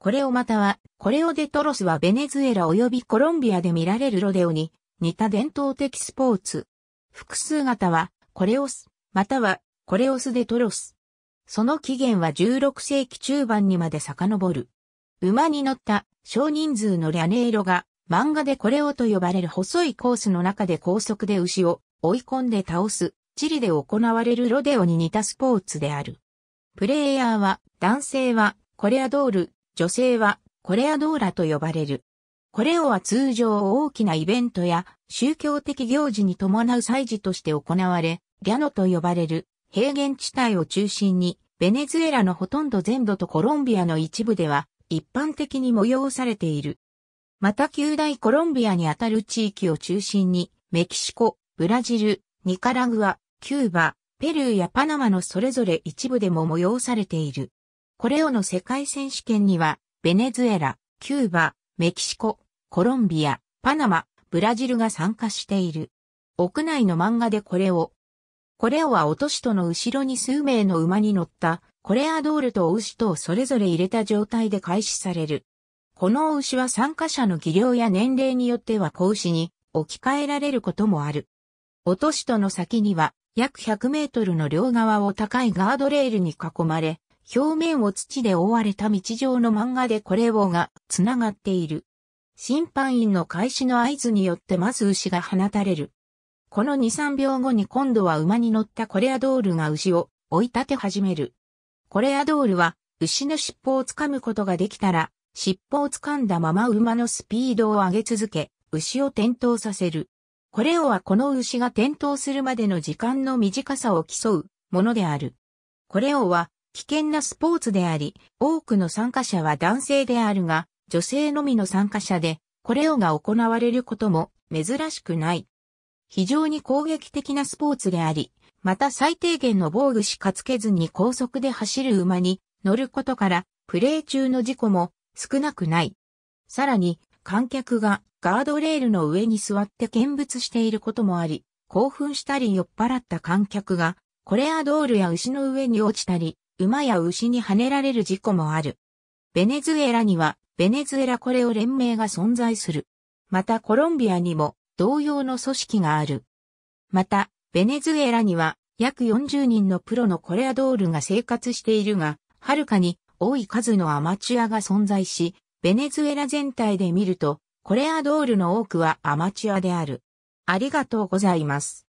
これをまたは、コレオデトロスはベネズエラ及びコロンビアで見られるロデオに似た伝統的スポーツ。複数型は、コレオス、または、コレオスデトロス。その起源は16世紀中盤にまで遡る。馬に乗った少人数のャネーロが漫画でコレオと呼ばれる細いコースの中で高速で牛を追い込んで倒す、チリで行われるロデオに似たスポーツである。プレイヤーは、男性はコレアドール、女性はコレアドーラと呼ばれる。コレオは通常大きなイベントや宗教的行事に伴う祭事として行われ、ギャノと呼ばれる平原地帯を中心に、ベネズエラのほとんど全土とコロンビアの一部では一般的に催されている。また旧大コロンビアにあたる地域を中心に、メキシコ、ブラジル、ニカラグア、キューバ、ペルーやパナマのそれぞれ一部でも催されている。コレオの世界選手権には、ベネズエラ、キューバ、メキシコ、コロンビア、パナマ、ブラジルが参加している。屋内の漫画でコレオ。コレオは落としとの後ろに数名の馬に乗った、コレアドールと牛とをそれぞれ入れた状態で開始される。この牛は参加者の技量や年齢によっては子牛に置き換えられることもある。落としとの先には約100メートルの両側を高いガードレールに囲まれ、表面を土で覆われた道状の漫画でこれをが繋がっている。審判員の開始の合図によってまず牛が放たれる。この2、3秒後に今度は馬に乗ったコレアドールが牛を追い立て始める。コレアドールは牛の尻尾を掴むことができたら、尻尾を掴んだまま馬のスピードを上げ続け、牛を転倒させる。コレオはこの牛が転倒するまでの時間の短さを競うものである。コレオは危険なスポーツであり、多くの参加者は男性であるが、女性のみの参加者で、これをが行われることも珍しくない。非常に攻撃的なスポーツであり、また最低限の防具しかつけずに高速で走る馬に乗ることから、プレー中の事故も少なくない。さらに、観客がガードレールの上に座って見物していることもあり、興奮したり酔っ払った観客が、コレアドールや牛の上に落ちたり、馬や牛に跳ねられる事故もある。ベネズエラには、ベネズエラコレオ連盟が存在する。またコロンビアにも同様の組織がある。また、ベネズエラには約40人のプロのコレアドールが生活しているが、はるかに多い数のアマチュアが存在し、ベネズエラ全体で見ると、コレアドールの多くはアマチュアである。ありがとうございます。